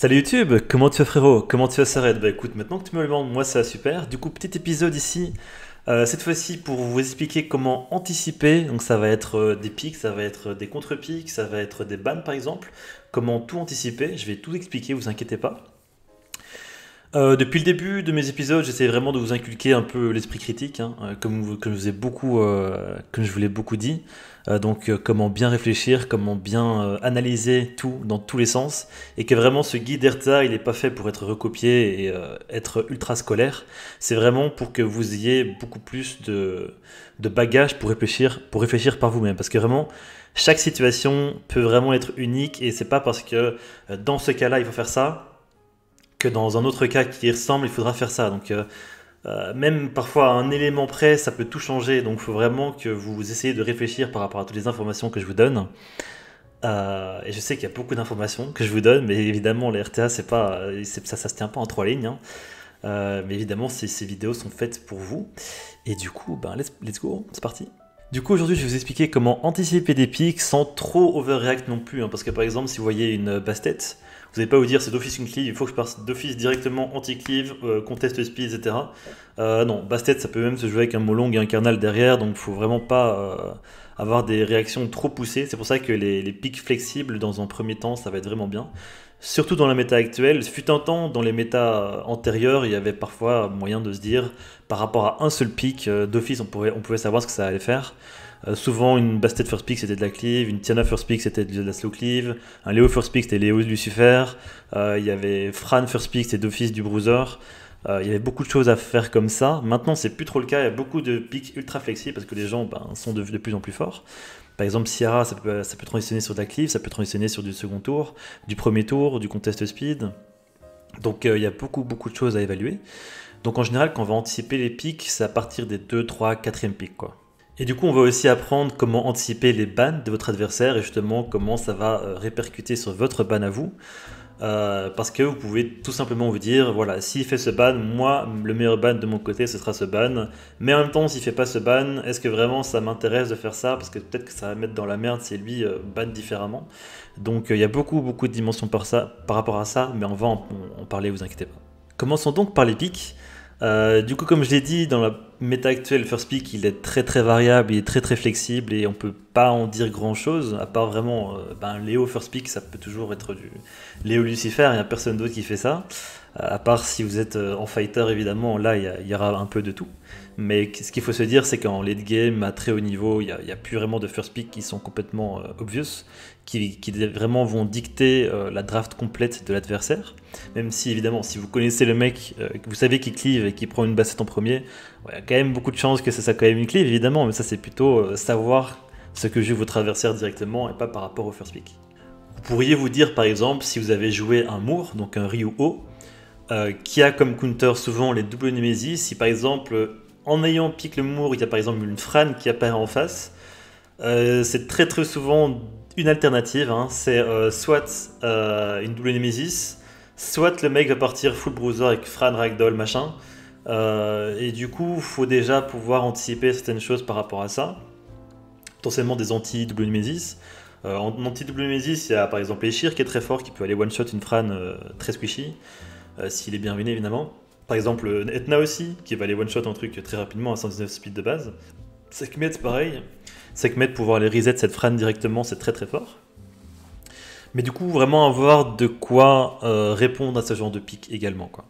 Salut YouTube, comment tu vas frérot Comment tu vas s'arrêter Bah écoute, maintenant que tu me le demandes, moi ça va super. Du coup, petit épisode ici, euh, cette fois-ci pour vous expliquer comment anticiper. Donc ça va être euh, des pics, ça va être euh, des contre-pics, ça va être des bans par exemple. Comment tout anticiper, je vais tout expliquer, vous inquiétez pas. depuis le début de mes épisodes, j'essaie vraiment de vous inculquer un peu l'esprit critique, hein, comme, vous beaucoup, comme je vous l'ai beaucoup dit. Euh, donc euh, comment bien réfléchir, comment bien euh, analyser tout dans tous les sens, et que vraiment ce guide ERTA, il n'est pas fait pour être recopié et être ultra scolaire, c'est vraiment pour que vous ayez beaucoup plus de, bagages pour réfléchir, pour réfléchir par vous-même, parce que vraiment, chaque situation peut vraiment être unique, et c'est pas parce que dans ce cas-là, il faut faire ça, que dans un autre cas qui ressemble, il faudra faire ça. Donc euh, même parfois un élément près, ça peut tout changer. Donc, il faut vraiment que vous essayez de réfléchir par rapport à toutes les informations que je vous donne. Euh, et je sais qu'il y a beaucoup d'informations que je vous donne, mais évidemment, les RTA, c'est pas, euh, ça, se tient pas en trois lignes. Hein. mais évidemment, ces, vidéos sont faites pour vous. Et du coup, ben, let's, go, c'est parti. Du coup, aujourd'hui, je vais vous expliquer comment anticiper des pics sans trop overreact non plus. Hein. parce que par exemple, si vous voyez une basse vous n'allez pas vous dire c'est d'office une cleave, il faut que je passe d'office directement anti-cleave, euh, contest speed, etc. Euh, non, Bastet, ça peut même se jouer avec un Molong et un Carnal derrière, donc faut vraiment pas euh, avoir des réactions trop poussées. C'est pour ça que les, les pics flexibles, dans un premier temps, ça va être vraiment bien. Surtout dans la méta actuelle, fut un temps, dans les méta euh, antérieures, il y avait parfois moyen de se dire, par rapport à un seul pic, d'office, on, on pouvait savoir ce que ça allait faire. Euh, souvent, une Bastet First Pick, c'était de la cleave, une Tiana First Pick, c'était de la slow cleave, un Léo First Pick, c'était Léo Lucifer, euh, il y avait Fran First Pick, c'était d'office du Bruiser. Euh, il y avait beaucoup de choses à faire comme ça. Maintenant, c'est plus trop le cas. Il y a beaucoup de picks ultra flexibles parce que les gens ben, sont de, de, plus en plus forts. Par exemple, Sierra, ça peut, ça transitionner sur de la cleave, ça peut transitionner sur du second tour, du premier tour, du contest speed. Donc, il y a beaucoup, beaucoup de choses à évaluer. Donc en général, quand on va anticiper les picks c'est à partir des 2, 3, 4e picks Quoi. Et du coup, on va aussi apprendre comment anticiper les bans de votre adversaire et justement comment ça va euh, répercuter sur votre ban à vous. Euh, parce que vous pouvez tout simplement vous dire, voilà, s'il fait ce ban, moi, le meilleur ban de mon côté, ce sera ce ban. Mais en même temps, s'il fait pas ce ban, est-ce que vraiment ça m'intéresse de faire ça Parce que peut-être que ça va mettre dans la merde si lui euh, ban différemment. Donc il y a beaucoup, beaucoup de dimensions par, ça, par rapport à ça, mais on va en, en parler, vous inquiétez pas. Commençons donc par les pics. Euh, du coup, comme je l'ai dit, dans la méta actuelle, First peak il est très très variable, il est très très flexible et on peut pas en dire grand chose, à part vraiment euh, ben, Léo First Peak ça peut toujours être du Léo Lucifer, il n'y a personne d'autre qui fait ça. Euh, à part si vous êtes euh, en fighter, évidemment, là, il y, aura un peu de tout. Mais ce qu'il faut se dire, c'est qu'en late game, à très haut niveau, il n'y a, plus vraiment de first pick qui sont complètement euh, obvious, qui, vraiment vont dicter la draft complète de l'adversaire. Même si, évidemment, si vous connaissez le mec, vous savez qu'il cleave et qu'il prend une bassette en premier, il y a quand même beaucoup de chances que ça soit quand même une cleave, évidemment, mais ça, c'est plutôt savoir ce que joue votre adversaire directement et pas par rapport au first pick. Vous pourriez vous dire par exemple si vous avez joué un Moore, donc un Ryu O, euh, qui a comme counter souvent les double Nemesis. Si par exemple, en ayant pique le mur, il y a par exemple une fran qui apparaît en face, euh, c'est très très souvent une alternative. Hein. C'est euh, soit une double Nemesis, soit le mec va partir full bruiser avec Fran, Ragdoll, machin. et du coup, il faut déjà pouvoir anticiper certaines choses par rapport à ça. Potentiellement des anti-double Nemesis. en anti-double Nemesis, il y a par exemple Eshir qui est très fort, qui peut aller one-shot une Fran très squishy. Euh, s'il est bien évidemment. Par exemple, Etna aussi, qui va aller one-shot un truc très rapidement à 119 speed de base. Sekhmet, pareil. Sekhmet, pouvoir les reset cette frane directement, c'est très très fort. Mais du coup, vraiment avoir de quoi euh, répondre à ce genre de pic également. Quoi.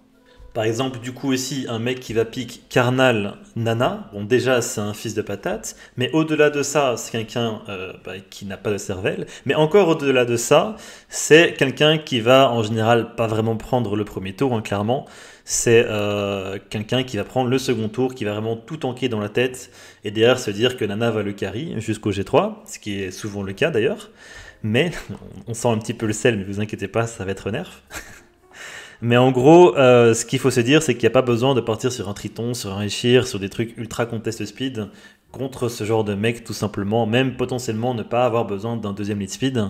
Par exemple, du coup aussi, un mec qui va pique Carnal Nana, bon déjà c'est un fils de patate, mais au-delà de ça, c'est quelqu'un euh, bah, qui n'a pas de cervelle, mais encore au-delà de ça, c'est quelqu'un qui va en général pas vraiment prendre le premier tour, hein, clairement, c'est euh, quelqu'un qui va prendre le second tour, qui va vraiment tout tanker dans la tête, et derrière se dire que Nana va le carry jusqu'au G3, ce qui est souvent le cas d'ailleurs, mais on sent un petit peu le sel, mais vous inquiétez pas, ça va être nerf. Mais en gros, euh, ce qu'il faut se dire, c'est qu'il n'y a pas besoin de partir sur un Triton, sur un échir, sur des trucs ultra contest speed contre ce genre de mec, tout simplement. Même potentiellement ne pas avoir besoin d'un deuxième lead speed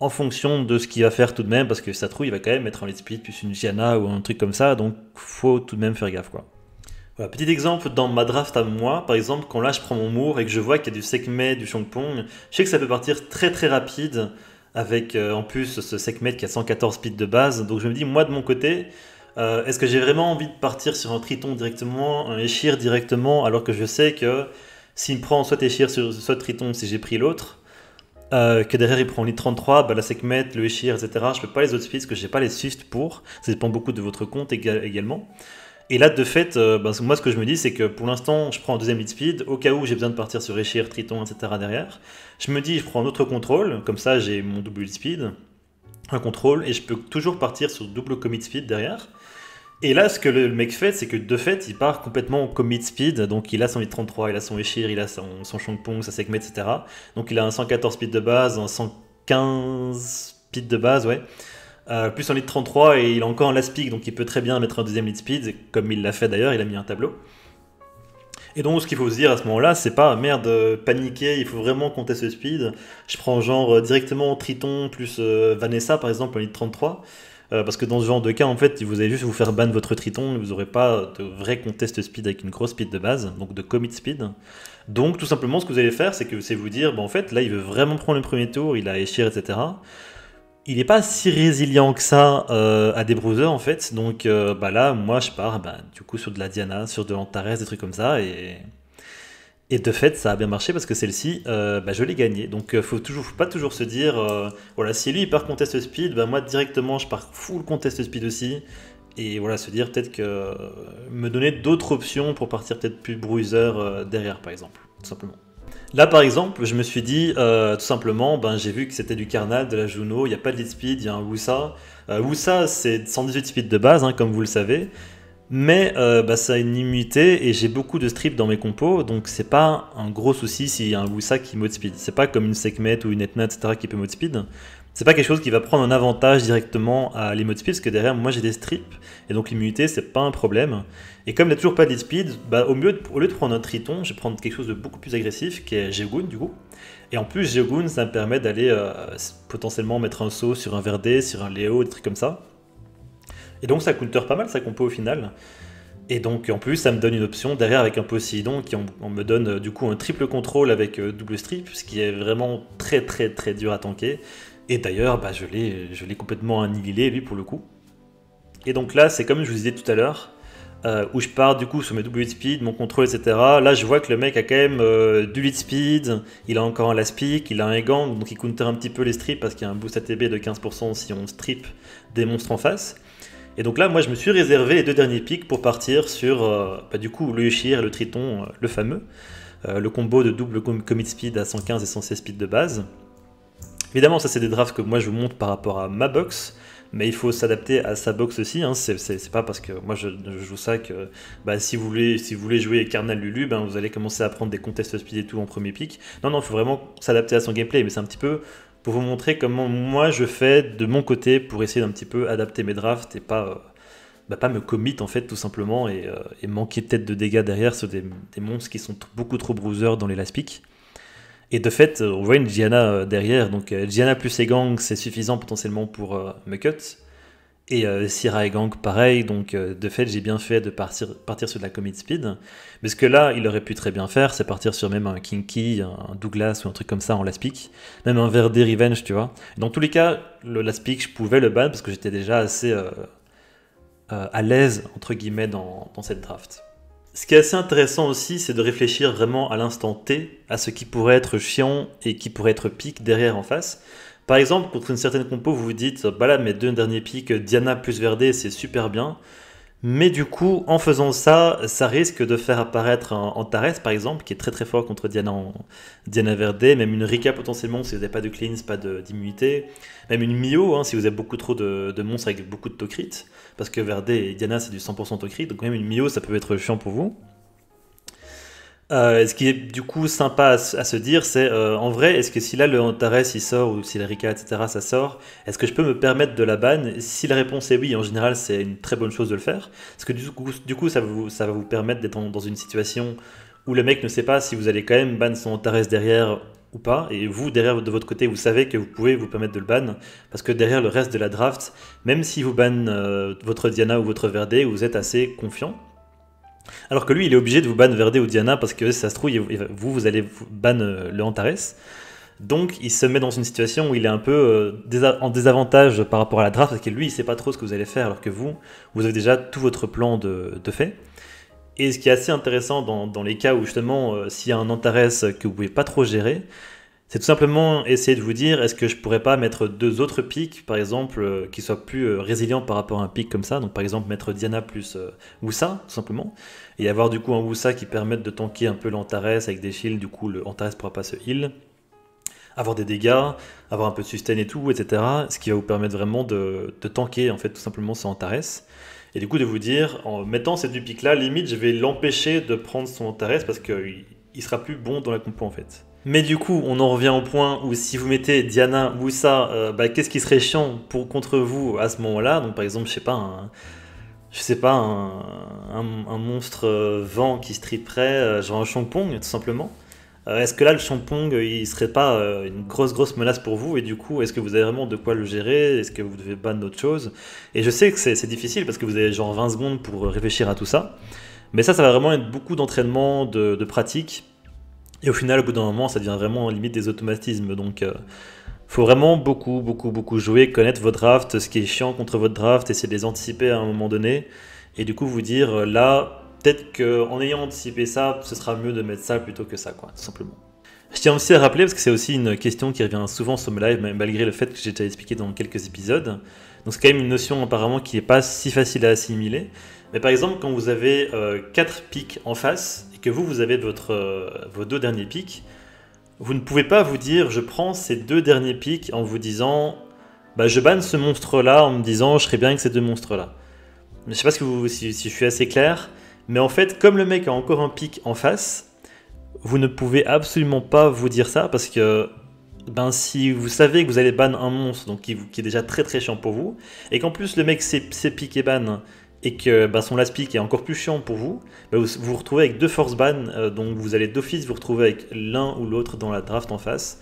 en fonction de ce qu'il va faire tout de même, parce que ça trouve, il va quand même mettre un lead speed plus une Gianna ou un truc comme ça, donc faut tout de même faire gaffe quoi. Voilà, petit exemple dans ma draft à moi, par exemple, quand là je prends mon Mour et que je vois qu'il y a du Sekme, du Chongpong, je sais que ça peut partir très très rapide avec euh, en plus ce Sekhmet qui a 114 speed de base. Donc je me dis, moi de mon côté, euh, est-ce que j'ai vraiment envie de partir sur un Triton directement, un Eshir directement, alors que je sais que s'il me prend soit Eshir, soit Triton si j'ai pris l'autre, euh, que derrière il prend les 33, bah, la Sekhmet, le Eshir, etc. Je peux pas les autres speeds parce que j'ai pas les Swift pour. Ça dépend beaucoup de votre compte également. Et là, de fait, euh, ben, moi, ce que je me dis, c'est que pour l'instant, je prends un deuxième hit speed. Au cas où j'ai besoin de partir sur échir, Triton, etc. derrière, je me dis, je prends un autre contrôle. Comme ça, j'ai mon double hit speed, un contrôle, et je peux toujours partir sur double commit speed derrière. Et là, ce que le mec fait, c'est que de fait, il part complètement au commit speed. Donc, il a son id33, il a son Eshir, il a son, son sa Sekhmet, etc. Donc, il a un 114 speed de base, un 115 speed de base, ouais. Euh, plus en lead 33 et il a encore un last pick, donc il peut très bien mettre un deuxième lead speed, comme il l'a fait d'ailleurs, il a mis un tableau. Et donc ce qu'il faut vous dire à ce moment-là, c'est pas merde, euh, paniquer, il faut vraiment compter ce speed. Je prends genre euh, directement Triton plus Vanessa par exemple en lead 33. parce que dans ce genre de cas, en fait, vous allez juste vous faire ban votre Triton, vous aurez pas de vrai contest speed avec une grosse speed de base, donc de commit speed. Donc tout simplement, ce que vous allez faire, c'est que c'est vous dire, bon en fait, là, il veut vraiment prendre le premier tour, il a échir, etc il n'est pas si résilient que ça euh, à des bruiseurs en fait. Donc euh, bah là, moi je pars bah, du coup sur de la Diana, sur de l'Antares, des trucs comme ça. Et, de fait, ça a bien marché parce que celle-ci, euh, bah, je l'ai gagnée. Donc faut toujours, faut pas toujours se dire, voilà, si lui il part contest speed, bah, moi directement je pars full contest speed aussi. Et voilà, se dire peut-être que me donner d'autres options pour partir peut-être plus bruiser derrière par exemple, tout simplement. Là, par exemple, je me suis dit, euh, tout simplement, ben, j'ai vu que c'était du Carnal, de la Juno, il n'y a pas de lead speed, il y a un Wusa. Euh, Wusa, c'est 118 speed de base, hein, comme vous le savez. Mais euh, bah, ça a une immunité et j'ai beaucoup de strips dans mes compos, donc c'est pas un gros souci s'il y a un Wusa qui mode speed. C'est pas comme une Sekhmet ou une Etna, etc., qui peut mode speed c'est pas quelque chose qui va prendre un avantage directement à les speed, parce que derrière moi j'ai des strips, et donc l'immunité c'est pas un problème. Et comme il n'y a toujours pas de speed, bah, au, lieu de prendre un triton, je vais prendre quelque chose de beaucoup plus agressif qui est Geogun du coup. Et en plus, Geogun ça me permet d'aller euh, potentiellement mettre un saut sur un Verdé, sur un Léo, des trucs comme ça. Et donc ça counter pas mal sa compo au final. Et donc en plus ça me donne une option derrière avec un possidon qui me donne euh, du coup un triple contrôle avec euh, double strip, ce qui est vraiment très très très dur à tanker. Et d'ailleurs, bah, je l'ai complètement annihilé, lui, pour le coup. Et donc là, c'est comme je vous disais tout à l'heure, euh, où je pars du coup sur mes double speed, mon contrôle, etc. Là, je vois que le mec a quand même euh, du lead speed, il a encore un last pick, il a un gang, donc il counter un petit peu les strips parce qu'il y a un boost ATB de 15% si on strip des monstres en face. Et donc là, moi, je me suis réservé les deux derniers picks pour partir sur, euh, bah, du coup, le et le Triton, le fameux, le combo de double commit speed à 115 et 116 speed de base. Évidemment, ça c'est des drafts que moi je vous montre par rapport à ma box, mais il faut s'adapter à sa box aussi. Hein. C'est pas parce que moi je, joue ça que bah, si, vous voulez, si vous voulez jouer Carnal Lulu, ben, vous allez commencer à prendre des contests speed et tout en premier pic. Non, non, il faut vraiment s'adapter à son gameplay, mais c'est un petit peu pour vous montrer comment moi je fais de mon côté pour essayer d'un petit peu adapter mes drafts et pas, euh, bah, pas me commit en fait tout simplement et, euh, manquer peut-être de dégâts derrière sur des, monstres qui sont beaucoup trop bruiseurs dans les last picks. Et de fait, euh, on voit une Diana euh, derrière. Donc Diana euh, plus ses c'est suffisant potentiellement pour me cut. Et euh, et Gang, pareil. Donc, de fait, j'ai bien fait de partir, partir sur de la Commit Speed. Mais ce que là, il aurait pu très bien faire, c'est partir sur même un Kinky, un Douglas ou un truc comme ça en last Même un Verde Revenge, tu vois. Dans tous les cas, le last je pouvais le battre parce que j'étais déjà assez à l'aise, entre guillemets, dans cette draft. Ce qui est assez intéressant aussi, c'est de réfléchir vraiment à l'instant T, à ce qui pourrait être chiant et qui pourrait être pique derrière en face. Par exemple, contre une certaine compo, vous vous dites, bah là, mes deux derniers pics, Diana plus Verdé, c'est super bien. Mais du coup, en faisant ça, ça risque de faire apparaître un Antares, par exemple, qui est très très fort contre Diana, Verde, même une Rika potentiellement si vous n'avez pas de cleans, pas d'immunité, même une Mio hein, si vous avez beaucoup trop de, de monstres avec beaucoup de tocrites, parce que Verde et Diana c'est du 100% tocrit, donc même une Mio ça peut être chiant pour vous. Euh, ce qui est du coup sympa à, se dire, c'est euh, en vrai, est-ce que si là le Antares il sort ou si la Rika, etc., ça sort, est-ce que je peux me permettre de la banne Si la réponse est oui, en général, c'est une très bonne chose de le faire. Parce que du coup, ça, va vous permettre d'être dans une situation où le mec ne sait pas si vous allez quand même ban son Antares derrière ou pas, et vous, derrière de votre côté, vous savez que vous pouvez vous permettre de le ban, parce que derrière le reste de la draft, même si vous ban euh, votre Diana ou votre Verde, vous êtes assez confiant. Alors que lui, il est obligé de vous ban Verde ou Diana parce que ça se trouve, vous, vous allez ban euh, le Antares. Donc, il se met dans une situation où il est un peu euh, en désavantage par rapport à la draft parce que lui, il sait pas trop ce que vous allez faire alors que vous, vous avez déjà tout votre plan de, fait. Et ce qui est assez intéressant dans, les cas où justement, euh, s'il y a un Antares que vous pouvez pas trop gérer, c'est tout simplement essayer de vous dire, est-ce que je pourrais pas mettre deux autres pics, par exemple, euh, qui soient plus euh, résilients par rapport à un pic comme ça. Donc par exemple mettre Diana plus euh, Woussa, tout simplement. Et avoir du coup un Woussa qui permette de tanker un peu l'Antares avec des shields, du coup le pourra pas se heal avoir des dégâts, avoir un peu de sustain et tout, etc. Ce qui va vous permettre vraiment de, tanker, en fait, tout simplement, son Antares. Et du coup, de vous dire, en mettant cette dupique là, limite, je vais l'empêcher de prendre son Antares parce qu'il sera plus bon dans la compo, en fait. Mais du coup, on en revient au point où si vous mettez Diana, ou ça, euh, bah, qu'est-ce qui serait chiant pour, contre vous à ce moment-là Donc par exemple, je sais pas, je sais pas, un, monstre euh, vent qui stripperait, euh, genre un shampong tout simplement. est-ce que là, le shampong, il serait pas une grosse, grosse menace pour vous Et du coup, est-ce que vous avez vraiment de quoi le gérer Est-ce que vous devez ban d'autres choses Et je sais que c'est difficile parce que vous avez genre 20 secondes pour réfléchir à tout ça. Mais ça, ça va vraiment être beaucoup d'entraînement, de pratique et au final, au bout d'un moment, ça devient vraiment limite des automatismes. Donc, euh, faut vraiment beaucoup, beaucoup, beaucoup jouer, connaître vos drafts, ce qui est chiant contre votre draft, essayer de les anticiper à un moment donné. Et du coup, vous dire euh, là, peut-être qu'en ayant anticipé ça, ce sera mieux de mettre ça plutôt que ça, quoi, tout simplement. Je tiens aussi à rappeler, parce que c'est aussi une question qui revient souvent sur mes lives, malgré le fait que j'ai déjà expliqué dans quelques épisodes. Donc, c'est quand même une notion apparemment qui n'est pas si facile à assimiler. Mais par exemple, quand vous avez 4 euh, pics en face, que vous, vous avez votre, euh, vos deux derniers pics, vous ne pouvez pas vous dire je prends ces deux derniers pics en vous disant bah, je banne ce monstre-là en me disant je serais bien avec ces deux monstres-là. Je sais pas si, vous, si, je suis assez clair, mais en fait, comme le mec a encore un pic en face, vous ne pouvez absolument pas vous dire ça parce que ben, si vous savez que vous allez ban un monstre donc qui, qui est déjà très très chiant pour vous, et qu'en plus le mec c'est sait et ban et que bah, son last pick est encore plus chiant pour vous, bah, vous vous retrouvez avec deux force ban, euh, donc vous allez d'office vous retrouver avec l'un ou l'autre dans la draft en face.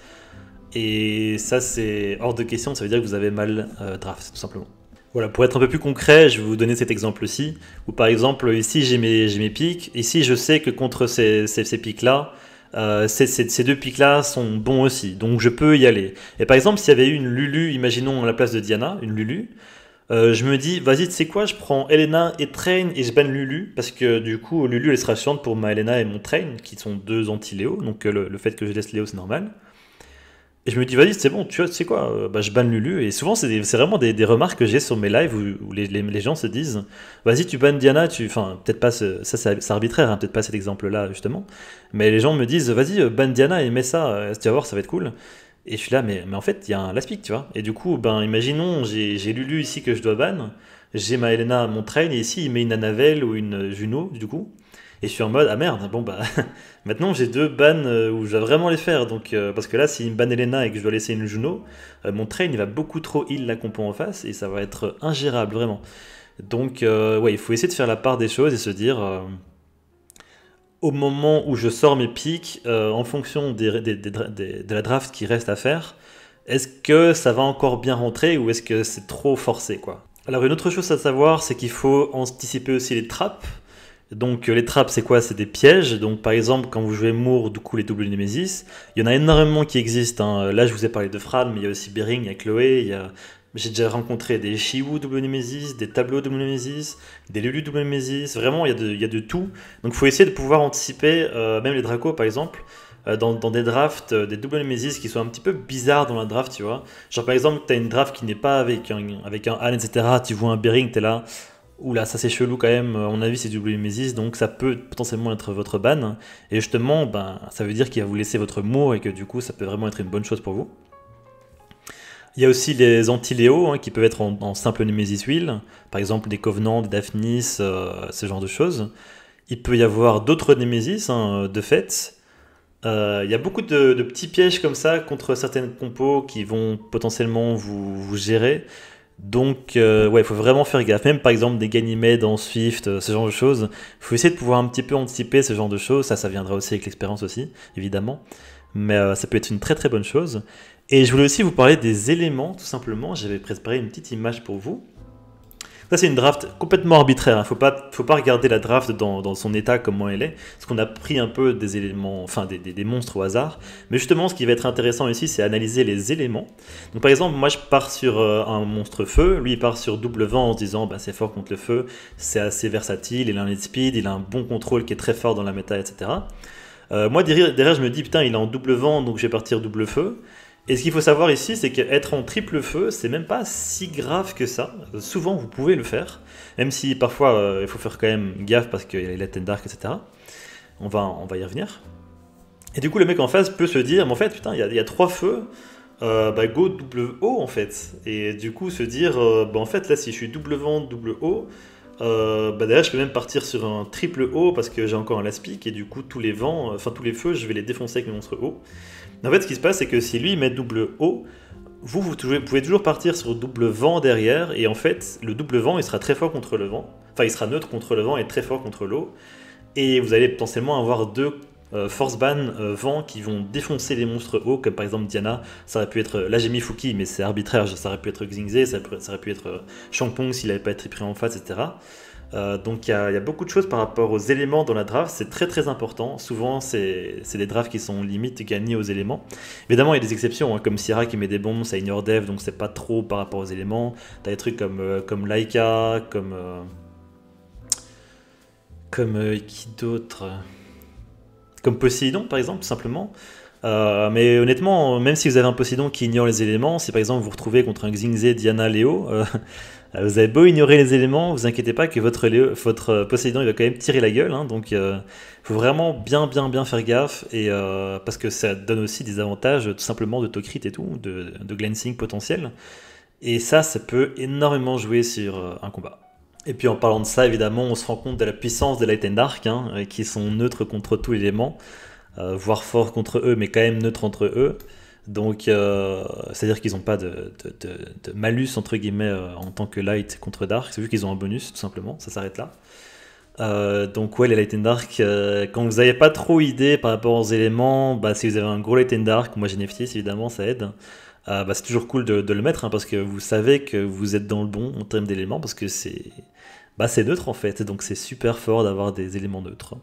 Et ça, c'est hors de question, ça veut dire que vous avez mal euh, draft, tout simplement. Voilà, pour être un peu plus concret, je vais vous donner cet exemple-ci, où par exemple, ici j'ai mes, mes pics, ici je sais que contre ces, ces, pics-là, euh, ces, ces, ces, deux pics là sont bons aussi, donc je peux y aller. Et par exemple, s'il y avait eu une Lulu, imaginons à la place de Diana, une Lulu, euh, je me dis, vas-y, tu sais quoi, je prends Elena et Train et je banne Lulu, parce que du coup, Lulu, elle sera pour ma Elena et mon Train, qui sont deux anti-Léo, donc euh, le, fait que je laisse Léo, c'est normal. Et je me dis, vas-y, c'est bon, tu sais quoi, euh, bah, je banne Lulu. Et souvent, c'est vraiment des, des, remarques que j'ai sur mes lives où, les, les, gens se disent, vas-y, tu bannes Diana, tu. Enfin, peut-être pas, ça c'est arbitraire, hein, peut-être pas cet exemple-là, justement. Mais les gens me disent, vas-y, banne Diana et mets ça, tu vas voir, ça va être cool. Et je suis là, mais, en fait, il y a un last tu vois. Et du coup, ben, imaginons, j'ai Lulu ici que je dois ban, j'ai ma Helena, mon train, et ici, il met une Annavelle ou une euh, Juno, du coup. Et je suis en mode, ah merde, bon bah, maintenant j'ai deux bans euh, où je dois vraiment les faire. Donc, euh, parce que là, s'il me ban Helena et que je dois laisser une Juno, mon train, il va beaucoup trop heal la compo en face, et ça va être ingérable, vraiment. Donc, ouais, il faut essayer de faire la part des choses et se dire au moment où je sors mes pics, euh, en fonction de la draft qui reste à faire, est-ce que ça va encore bien rentrer ou est-ce que c'est trop forcé quoi Alors une autre chose à savoir, c'est qu'il faut anticiper aussi les trappes. Donc euh, les trappes, c'est quoi C'est des pièges. Donc par exemple, quand vous jouez Moore, du coup les doubles Nemesis, il y en a énormément qui existent. Hein. Là, je vous ai parlé de Fran, mais il y a aussi Bering, il y a Chloé, il y a j'ai déjà rencontré des Shiwu double Nemesis, des tableaux double Nemesis, des Lulu double Nemesis. Vraiment, il y, a de, il y a de tout. Donc, il faut essayer de pouvoir anticiper, euh, même les Draco par exemple, euh, dans, des drafts, euh, des double Nemesis qui sont un petit peu bizarres dans la draft, tu vois. Genre, par exemple, tu as une draft qui n'est pas avec un, avec un Han, etc. Tu vois un Bering, tu es là. Oula, ça c'est chelou quand même, à mon avis c'est double Nemesis, donc ça peut potentiellement être votre ban. Et justement, ben, ça veut dire qu'il va vous laisser votre mot et que du coup ça peut vraiment être une bonne chose pour vous. Il y a aussi les anti hein, qui peuvent être en, simple Nemesis Wheel, par exemple des Covenants, des Daphnis, euh, ce genre de choses. Il peut y avoir d'autres Nemesis hein, de fait. Euh, il y a beaucoup de, petits pièges comme ça contre certaines compos qui vont potentiellement vous, gérer. Donc, euh, ouais, il faut vraiment faire gaffe. Même par exemple des Ganymèdes en Swift, ce genre de choses. Il faut essayer de pouvoir un petit peu anticiper ce genre de choses. Ça, ça viendra aussi avec l'expérience aussi, évidemment. Mais ça peut être une très très bonne chose. Et je voulais aussi vous parler des éléments, tout simplement. J'avais préparé une petite image pour vous. Ça, c'est une draft complètement arbitraire. Il hein. ne faut pas, faut pas regarder la draft dans, son état, comment elle est. Parce qu'on a pris un peu des éléments, enfin des, des, monstres au hasard. Mais justement, ce qui va être intéressant ici, c'est analyser les éléments. Donc, par exemple, moi, je pars sur euh, un monstre feu. Lui, il part sur double vent en se disant bah, c'est fort contre le feu, c'est assez versatile, il a un lead speed, il a un bon contrôle qui est très fort dans la méta, etc. Euh, moi, derrière, derrière, je me dis putain, il est en double vent, donc je vais partir double feu. Et ce qu'il faut savoir ici, c'est qu'être en triple feu, c'est même pas si grave que ça. Souvent, vous pouvez le faire, même si parfois euh, il faut faire quand même gaffe parce qu'il y a les lettres Dark, etc. On va, on va y revenir. Et du coup, le mec en face peut se dire, mais en fait, putain, il y, a trois feux, euh, bah go double haut en fait. Et du coup, se dire, euh, bah en fait, là, si je suis double vent, double haut, bah d'ailleurs, je peux même partir sur un triple haut parce que j'ai encore un last pick et du coup, tous les vents, enfin tous les feux, je vais les défoncer avec mes monstres haut. En fait, ce qui se passe, c'est que si lui met double haut, vous, vous pouvez toujours partir sur double vent derrière, et en fait, le double vent, il sera très fort contre le vent. Enfin, il sera neutre contre le vent et très fort contre l'eau. Et vous allez potentiellement avoir deux euh, force ban euh, vent qui vont défoncer les monstres hauts, comme par exemple Diana. Ça aurait pu être. Euh, là, j'ai mis Fuki, mais c'est arbitraire. Ça aurait pu être Xingze, ça, aurait pu être Shangpong s'il n'avait pas été pris en face, etc. Euh, donc il y, a beaucoup de choses par rapport aux éléments dans la draft, c'est très très important. Souvent c'est des drafts qui sont limite gagnés aux éléments. Évidemment il y a des exceptions, hein, comme Sierra qui met des bombes, ça ignore dev, donc c'est pas trop par rapport aux éléments. T'as des trucs comme, euh, comme Laika, comme... Euh, comme qui d'autre Comme Poseidon, par exemple, tout simplement. mais honnêtement, même si vous avez un Poseidon qui ignore les éléments, si par exemple vous retrouvez contre un Xingze Diana Léo, ah, vous avez beau ignorer les éléments, vous inquiétez pas que votre, votre il va quand même tirer la gueule. Hein, donc, il euh, faut vraiment bien, bien, bien faire gaffe. Et, euh, parce que ça donne aussi des avantages tout simplement de tocrit et tout, de, glancing potentiel. Et ça, ça peut énormément jouer sur euh, un combat. Et puis en parlant de ça, évidemment, on se rend compte de la puissance des Light and Dark, hein, qui sont neutres contre tout élément, voire forts contre eux, mais quand même neutres entre eux. Donc, euh, c'est-à-dire qu'ils n'ont pas de, malus, entre guillemets, euh, en tant que light contre dark. C'est vu qu'ils ont un bonus, tout simplement. Ça s'arrête là. Euh, donc, ouais, les light and dark, quand vous n'avez pas trop idée par rapport aux éléments, bah, si vous avez un gros light and dark, moi j'ai Neftis, évidemment, ça aide. Bah, c'est toujours cool de, le mettre, hein, parce que vous savez que vous êtes dans le bon en termes d'éléments, parce que c'est bah, neutre en fait. Donc, c'est super fort d'avoir des éléments neutres.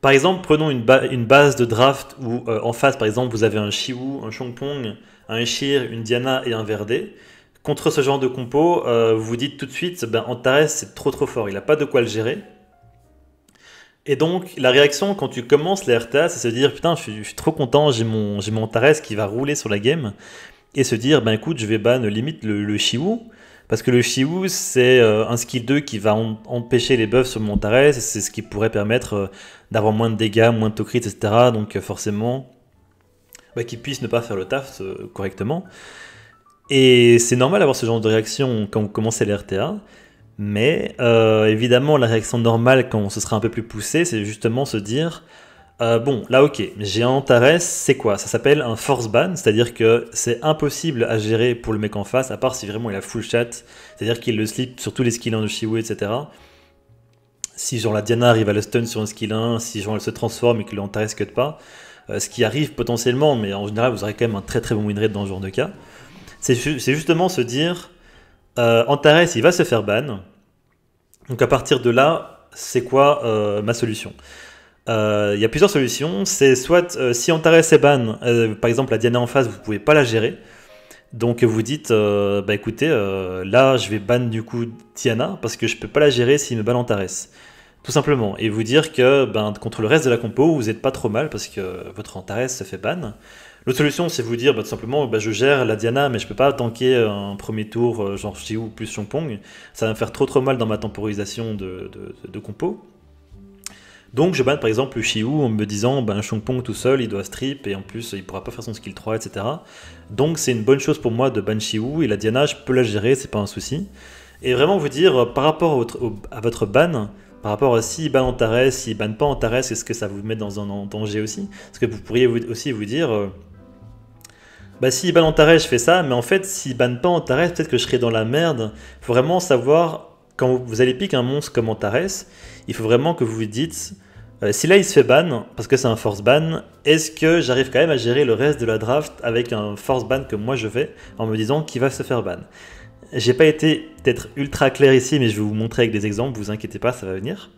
Par exemple, prenons une, base de draft où euh, en face, par exemple, vous avez un Shiwu, un Chongpong, un Shir, une Diana et un Verde. Contre ce genre de compo, vous euh, vous dites tout de suite, ben, Antares, c'est trop trop fort, il n'a pas de quoi le gérer. Et donc, la réaction quand tu commences les RTA, c'est se dire Putain, je suis, trop content, j'ai mon, mon Antares qui va rouler sur la game. Et se dire Ben écoute, je vais ban limite le, le Shiwu. Parce que le Shiwu, c'est euh, un skill 2 qui va empêcher les buffs sur Montarès, c'est ce qui pourrait permettre euh, d'avoir moins de dégâts, moins de tocrit etc. Donc euh, forcément, bah, qu'il puisse ne pas faire le taf correctement. Et c'est normal d'avoir ce genre de réaction quand on commence l'RTA. Mais évidemment, la réaction normale quand ce sera un peu plus poussé, c'est justement se dire euh, bon, là ok, un Antares, c'est quoi Ça s'appelle un force ban, c'est-à-dire que c'est impossible à gérer pour le mec en face, à part si vraiment il a full chat, c'est-à-dire qu'il le slip sur tous les 1 de Shiwu, etc. Si genre la Diana arrive à le stun sur un skill 1, si genre elle se transforme et que le ne cut pas, euh, ce qui arrive potentiellement, mais en général vous aurez quand même un très très bon winrate dans ce genre de cas, c'est justement se dire, euh, Antares il va se faire ban, donc à partir de là, c'est quoi ma solution euh, il y a plusieurs solutions. C'est soit euh, si Antares est ban, par exemple la Diana en face, vous pouvez pas la gérer. Donc vous dites, euh, bah écoutez, là je vais ban du coup Diana parce que je peux pas la gérer s'il me ban Antares. Tout simplement. Et vous dire que ben, contre le reste de la compo, vous n'êtes pas trop mal parce que votre Antares se fait ban. L'autre solution, c'est vous dire bah, tout simplement, bah, je gère la Diana, mais je peux pas tanker un premier tour, genre ou plus Champong. Ça va me faire trop trop mal dans ma temporisation de compo. Donc je banne par exemple le en me disant ben Chongpong tout seul il doit strip et en plus il pourra pas faire son skill 3 etc. Donc c'est une bonne chose pour moi de ban Shiu et la Diana je peux la gérer c'est pas un souci. Et vraiment vous dire par rapport à votre, ban, par rapport à s'il si ban Antares, s'il si ban pas Antares est-ce que ça vous met dans un danger aussi Parce que vous pourriez aussi vous dire euh, bah si ban Antares je fais ça mais en fait s'il banne pas Antares peut-être que je serai dans la merde. Faut vraiment savoir quand vous allez piquer un monstre comme Antares il faut vraiment que vous vous dites, euh, si là il se fait ban, parce que c'est un force ban, est-ce que j'arrive quand même à gérer le reste de la draft avec un force ban que moi je fais, en me disant qu'il va se faire ban J'ai pas été peut-être ultra clair ici, mais je vais vous montrer avec des exemples, vous inquiétez pas, ça va venir.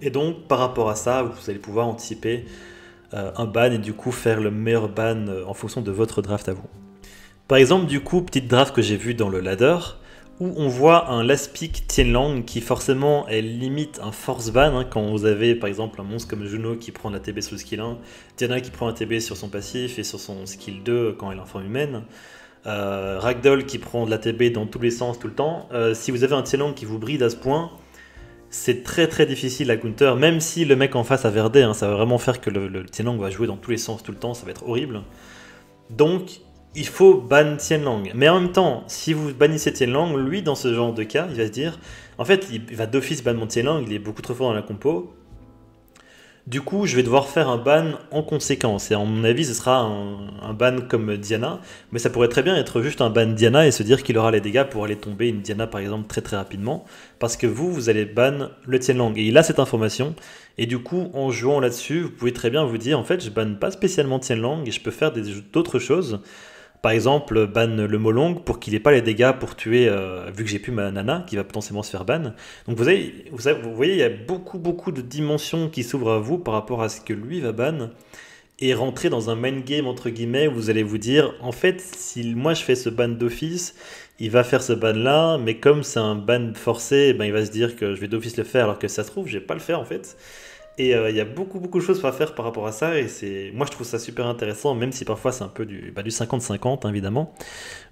Et donc par rapport à ça, vous allez pouvoir anticiper euh, un ban et du coup faire le meilleur ban euh, en fonction de votre draft à vous. Par exemple, du coup, petite draft que j'ai vue dans le ladder, où on voit un Tien Tianlang qui forcément elle limite un force ban hein, quand vous avez par exemple un monstre comme Juno qui prend la TB sur le skill 1, Diana qui prend un TB sur son passif et sur son skill 2 quand elle est en forme humaine, euh, Ragdoll qui prend de la TB dans tous les sens tout le temps. Euh, si vous avez un Tianlang qui vous bride à ce point, c'est très très difficile à counter, même si le mec en face a verdé, hein, ça va vraiment faire que le, Tien va jouer dans tous les sens tout le temps, ça va être horrible. Donc il faut ban Lang. Mais en même temps, si vous bannissez Lang, lui, dans ce genre de cas, il va se dire en fait, il va d'office ban mon Lang, il est beaucoup trop fort dans la compo. Du coup, je vais devoir faire un ban en conséquence. Et à mon avis, ce sera un, ban comme Diana. Mais ça pourrait très bien être juste un ban Diana et se dire qu'il aura les dégâts pour aller tomber une Diana, par exemple, très très rapidement. Parce que vous, vous allez ban le Lang. Et il a cette information. Et du coup, en jouant là-dessus, vous pouvez très bien vous dire, en fait, je banne pas spécialement Lang et je peux faire d'autres choses par exemple, ban le Molong pour qu'il n'ait pas les dégâts pour tuer, euh, vu que j'ai plus ma nana, qui va potentiellement se faire ban. Donc vous, voyez, il y a beaucoup, beaucoup de dimensions qui s'ouvrent à vous par rapport à ce que lui va ban. Et rentrer dans un main game, entre guillemets, où vous allez vous dire, en fait, si moi je fais ce ban d'office, il va faire ce ban là, mais comme c'est un ban forcé, ben, il va se dire que je vais d'office le faire, alors que ça se trouve, je vais pas le faire en fait. Et euh, il y a beaucoup, beaucoup de choses à faire par rapport à ça. Et c'est, moi, je trouve ça super intéressant, même si parfois c'est un peu du, 50-50, bah, hein, évidemment.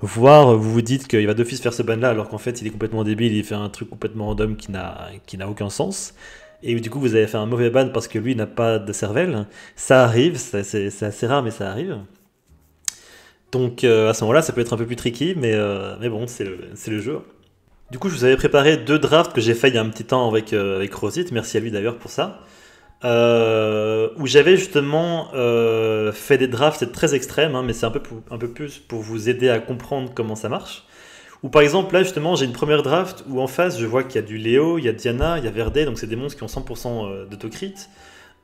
Voir, vous vous dites qu'il va d'office faire ce ban-là, alors qu'en fait, il est complètement débile, il fait un truc complètement random qui n'a, aucun sens. Et du coup, vous avez fait un mauvais ban parce que lui n'a pas de cervelle. Ça arrive, c'est, assez rare, mais ça arrive. Donc, euh, à ce moment-là, ça peut être un peu plus tricky, mais, euh, mais bon, c'est le, jeu. Du coup, je vous avais préparé deux drafts que j'ai fait il y a un petit temps avec, avec Merci à lui d'ailleurs pour ça. Euh, où j'avais justement euh, fait des drafts, c'est très extrême, hein, mais c'est un peu, un peu plus pour vous aider à comprendre comment ça marche. Ou par exemple, là justement, j'ai une première draft où en face, je vois qu'il y a du Léo, il y a Diana, il y a Verde, donc c'est des monstres qui ont 100% euh, d'autocrit.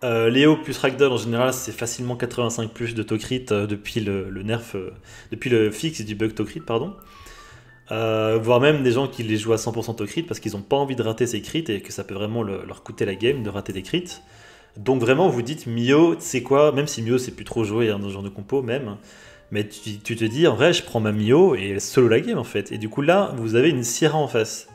Euh, Léo plus Ragdoll en général, c'est facilement 85 plus d'autocrit depuis le, nerf, depuis le fixe du bug tocrit, pardon. voire même des gens qui les jouent à 100% tocrit parce qu'ils n'ont pas envie de rater ces crits et que ça peut vraiment leur coûter la game de rater des crits. Donc vraiment, vous dites Mio, c'est quoi Même si Mio, c'est plus trop joué hein, dans ce genre de compo, même. Mais tu, te dis, en vrai, je prends ma Mio et solo la game en fait. Et du coup, là, vous avez une Sierra en face.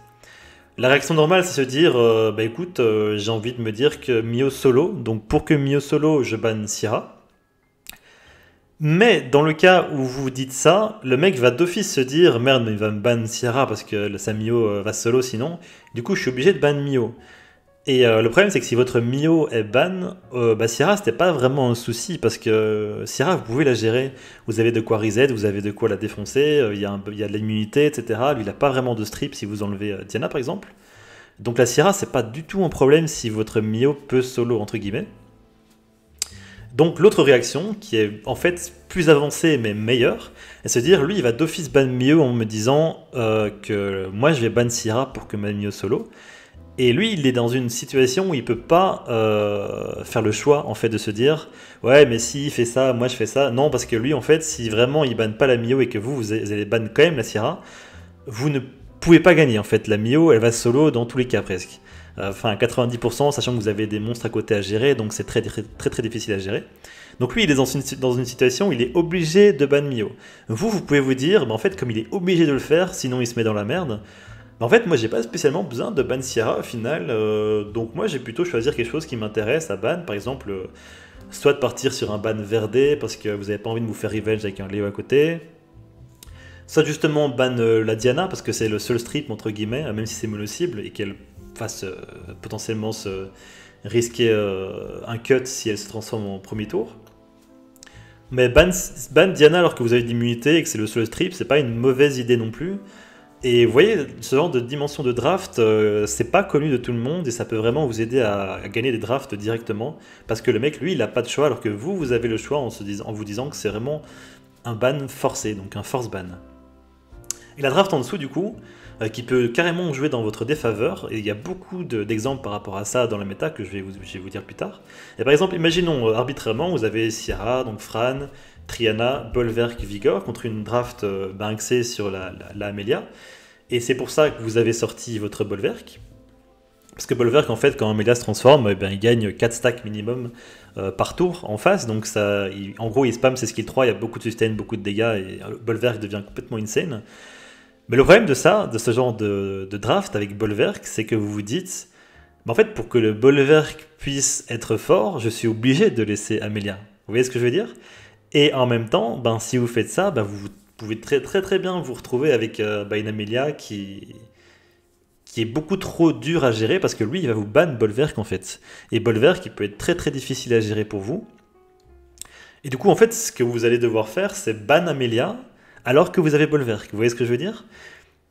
La réaction normale, c'est se dire, euh, bah écoute, euh, j'ai envie de me dire que Mio solo. Donc pour que Mio solo, je ban Sierra. Mais dans le cas où vous dites ça, le mec va d'office se dire, merde, mais il va me ban Sierra parce que sa Mio euh, va solo sinon. Du coup, je suis obligé de ban Mio. Et euh, le problème, c'est que si votre Mio est ban, euh, bah, Sierra, c'était pas vraiment un souci parce que euh, Syrah, vous pouvez la gérer. Vous avez de quoi reset, vous avez de quoi la défoncer, euh, il y, a de l'immunité, etc. Lui, il n'a pas vraiment de strip si vous enlevez Diana, par exemple. Donc la Sierra, c'est pas du tout un problème si votre Mio peut solo, entre guillemets. Donc l'autre réaction, qui est en fait plus avancée mais meilleure, est se dire lui il va d'office ban Mio en me disant que moi je vais ban Sierra pour que ma Mio solo. Et lui, il est dans une situation où il peut pas euh, faire le choix en fait de se dire ouais mais s'il il fait ça, moi je fais ça. Non parce que lui en fait, si vraiment il banne pas la Mio et que vous vous allez ban quand même la Sierra, vous ne pouvez pas gagner en fait. La Mio, elle va solo dans tous les cas presque. Euh, enfin 90%, sachant que vous avez des monstres à côté à gérer, donc c'est très, très très très difficile à gérer. Donc lui, il est dans une, situation où il est obligé de ban Mio. Vous, vous pouvez vous dire, bah, en fait, comme il est obligé de le faire, sinon il se met dans la merde, en fait, moi, j'ai pas spécialement besoin de Ban Sierra au final. Euh, donc, moi, j'ai plutôt choisir quelque chose qui m'intéresse à Ban. Par exemple, euh, soit de partir sur un Ban Verdé parce que vous n'avez pas envie de vous faire revenge avec un Léo à côté. Soit justement ban euh, la Diana parce que c'est le seul strip entre guillemets, même si c'est mono-cible et qu'elle fasse potentiellement se risquer un cut si elle se transforme en premier tour. Mais ban, ban Diana alors que vous avez l'immunité et que c'est le seul strip, c'est pas une mauvaise idée non plus. Et vous voyez, ce genre de dimension de draft, euh, c'est pas connu de tout le monde et ça peut vraiment vous aider à, gagner des drafts directement parce que le mec, lui, il a pas de choix alors que vous, vous avez le choix en, se vous disant que c'est vraiment un ban forcé, donc un force ban. Et la draft en dessous, du coup, euh, qui peut carrément jouer dans votre défaveur, et il y a beaucoup d'exemples par rapport à ça dans la méta que je vais vous, dire plus tard. Et par exemple, imaginons euh, arbitrairement, vous avez Sierra, donc Fran, Triana, Bolverk, Vigor contre une draft euh, ben, axée sur la, Amelia. Et c'est pour ça que vous avez sorti votre Bolverk. Parce que Bolverk, en fait, quand Amelia se transforme, eh ben, il gagne 4 stacks minimum euh, par tour en face. Donc, ça, en gros, il spam ses qu'il 3, il y a beaucoup de sustain, beaucoup de dégâts, et Bolverk devient complètement insane. Mais le problème de ça, de ce genre de, draft avec Bolverk, c'est que vous vous dites en fait, pour que le Bolverk puisse être fort, je suis obligé de laisser Amelia. Vous voyez ce que je veux dire et en même temps, ben, si vous faites ça, ben, vous pouvez très très très bien vous retrouver avec euh, ben, une Amelia qui, qui est beaucoup trop dur à gérer parce que lui, il va vous ban Bolverk en fait. Et Bolverk, qui peut être très très difficile à gérer pour vous. Et du coup, en fait, ce que vous allez devoir faire, c'est ban Amelia alors que vous avez Bolverk. Vous voyez ce que je veux dire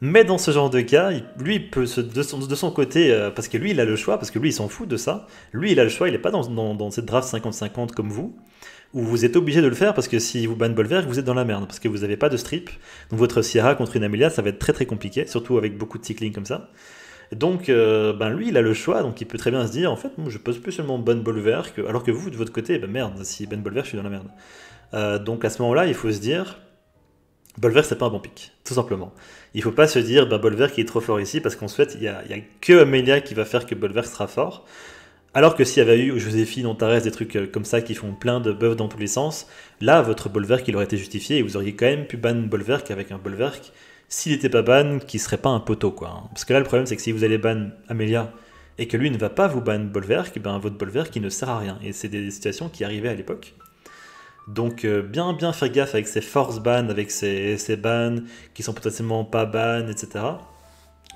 mais dans ce genre de cas, lui peut se, de, son, côté, euh, parce que lui il a le choix, parce que lui il s'en fout de ça, lui il a le choix, il n'est pas dans, cette draft 50-50 comme vous, où vous êtes obligé de le faire parce que si vous ban Bolver, vous êtes dans la merde, parce que vous n'avez pas de strip, donc votre Sierra contre une Amelia ça va être très très compliqué, surtout avec beaucoup de cycling comme ça. Donc euh, ben lui il a le choix, donc il peut très bien se dire en fait moi je pose plus seulement ban Bolver, que, alors que vous de votre côté, eh ben merde, si ban Bolver, je suis dans la merde. Euh, donc à ce moment-là il faut se dire, ce c'est pas un bon pick, tout simplement il faut pas se dire bah, qui est trop fort ici parce qu'en fait, il n'y a, que Amelia qui va faire que Bolverk sera fort. Alors que s'il y avait eu Joséphine, Antares, des trucs euh, comme ça qui font plein de buffs dans tous les sens, là, votre Bolverk il aurait été justifié et vous auriez quand même pu ban Bolverk avec un Bolverk s'il n'était pas ban, qui serait pas un poteau. quoi. Hein. Parce que là, le problème, c'est que si vous allez ban Amelia et que lui ne va pas vous ban Bolverk, ben, votre Bolverk ne sert à rien. Et c'est des situations qui arrivaient à l'époque. Donc euh, bien bien faire gaffe avec ses force bans, avec ses bannes bans qui sont potentiellement pas bans, etc.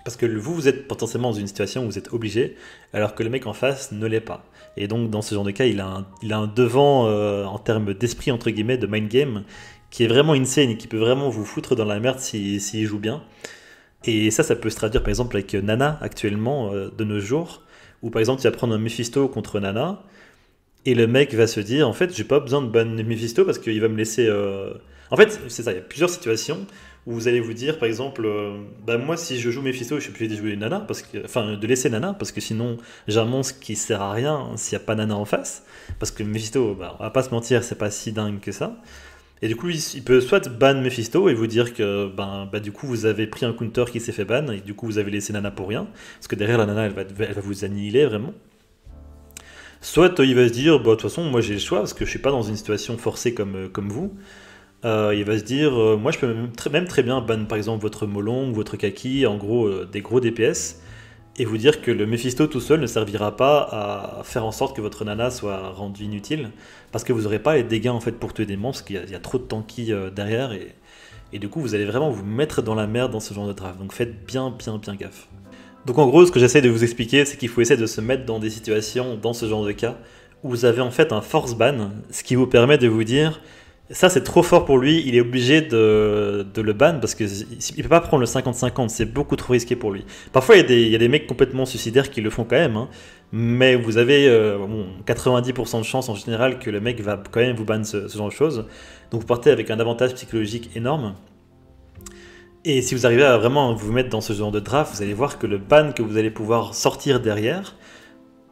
Parce que vous, vous êtes potentiellement dans une situation où vous êtes obligé, alors que le mec en face ne l'est pas. Et donc dans ce genre de cas, il a un, devant euh, en termes d'esprit, entre guillemets, de mind game, qui est vraiment insane et qui peut vraiment vous foutre dans la merde s'il si, joue bien. Et ça, ça peut se traduire par exemple avec Nana actuellement, euh, de nos jours, où par exemple tu vas prendre un Mephisto contre Nana, et le mec va se dire, en fait, j'ai pas besoin de ban Mephisto parce qu'il va me laisser. Euh, en fait, c'est ça, il y a plusieurs situations où vous allez vous dire, par exemple, euh, bah moi, si je joue Mephisto, je suis obligé de jouer Nana, parce que, enfin, de laisser Nana, parce que sinon, j'ai un monstre qui sert à rien s'il n'y a pas Nana en face. Parce que Mephisto, bah, on va pas se mentir, c'est pas si dingue que ça. Et du coup, il, peut soit ban Mephisto et vous dire que ben, bah, du coup, vous avez pris un counter qui s'est fait ban et du coup, vous avez laissé Nana pour rien. Parce que derrière, la Nana, elle va, elle va vous annihiler vraiment. Soit euh, il va se dire, bah, de toute façon, moi j'ai le choix parce que je suis pas dans une situation forcée comme, euh, vous. Euh, il va se dire, moi je peux même très, bien ban par exemple votre Molong, votre Kaki, en gros des gros DPS, et vous dire que le Mephisto tout seul ne servira pas à faire en sorte que votre nana soit rendue inutile, parce que vous n'aurez pas les dégâts en fait pour tuer des monstres, parce qu'il y, a trop de tanky derrière, et, et du coup vous allez vraiment vous mettre dans la merde dans ce genre de draft, donc faites bien bien bien gaffe. Donc en gros, ce que j'essaie de vous expliquer, c'est qu'il faut essayer de se mettre dans des situations, dans ce genre de cas, où vous avez en fait un force ban, ce qui vous permet de vous dire, ça c'est trop fort pour lui, il est obligé de, le ban, parce qu'il ne peut pas prendre le 50-50, c'est beaucoup trop risqué pour lui. Parfois, il y, a des, mecs complètement suicidaires qui le font quand même, hein, mais vous avez 90% euh, de chance en général que le mec va quand même vous ban ce, ce genre de choses. Donc vous partez avec un avantage psychologique énorme. Et si vous arrivez à vraiment vous mettre dans ce genre de draft, vous allez voir que le ban que vous allez pouvoir sortir derrière,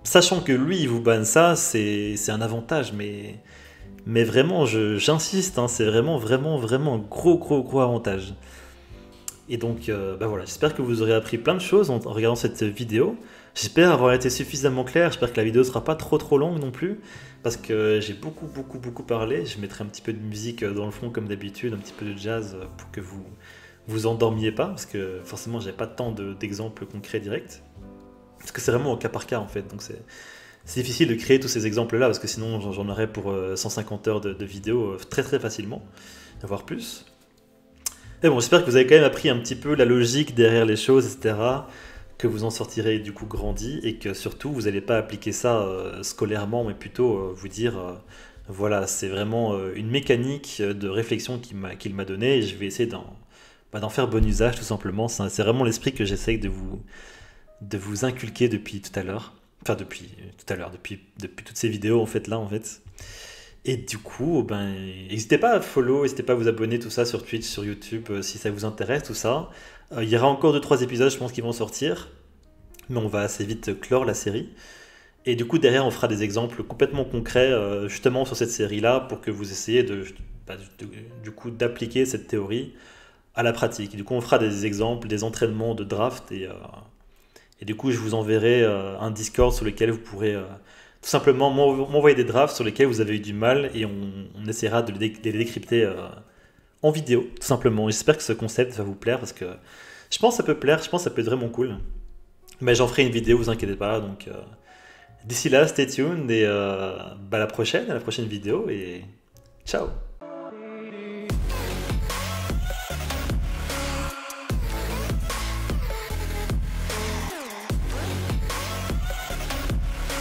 sachant que lui, il vous banne ça, c'est un avantage, mais, mais vraiment, j'insiste, hein, c'est vraiment, vraiment, vraiment un gros, gros, gros avantage. Et donc, euh, bah voilà, j'espère que vous aurez appris plein de choses en, en regardant cette vidéo. J'espère avoir été suffisamment clair, j'espère que la vidéo ne sera pas trop trop longue non plus, parce que j'ai beaucoup beaucoup beaucoup parlé, je mettrai un petit peu de musique euh, dans le fond comme d'habitude, un petit peu de jazz euh, pour que vous vous endormiez pas, parce que forcément j'ai pas tant d'exemples concrets directs. Parce que c'est vraiment au cas par cas en fait, donc c'est difficile de créer tous ces exemples-là, parce que sinon j'en aurais pour 150 euh, heures de, de vidéos euh, très très facilement, voire plus. et bon, j'espère que vous avez quand même appris un petit peu la logique derrière les choses, etc. Que vous en sortirez du coup grandi et que surtout vous n'allez pas appliquer ça euh, scolairement, mais plutôt vous dire voilà, c'est vraiment une mécanique de réflexion qu'il m'a qu donné et je vais essayer d'en d'en faire bon usage tout simplement. C'est vraiment l'esprit que j'essaye de vous, de vous inculquer depuis tout à l'heure. Enfin, depuis tout à l'heure, depuis, depuis toutes ces vidéos en fait là en fait. Et du coup, oh ben, n'hésitez pas à follow, n'hésitez pas à vous abonner, tout ça sur Twitch, sur YouTube, euh, si ça vous intéresse, tout ça. Euh, il y aura encore 2-3 épisodes, je pense, qui vont sortir. Mais on va assez vite clore la série. Et du coup, derrière, on fera des exemples complètement concrets, euh, justement, sur cette série-là, pour que vous essayiez de bah, du coup, d'appliquer cette théorie à la pratique. du coup, on fera des exemples, des entraînements de draft et, euh, du coup, je vous enverrai euh, un Discord sur lequel vous pourrez euh, tout simplement m'envoyer des drafts sur lesquels vous avez eu du mal et on, essaiera de les, décrypter en vidéo, tout simplement. J'espère que ce concept va vous plaire parce que je pense que ça peut plaire, je pense que ça peut être vraiment cool. Mais j'en ferai une vidéo, vous inquiétez pas. Donc d'ici là, stay tuned et bah, la prochaine, à la prochaine vidéo et ciao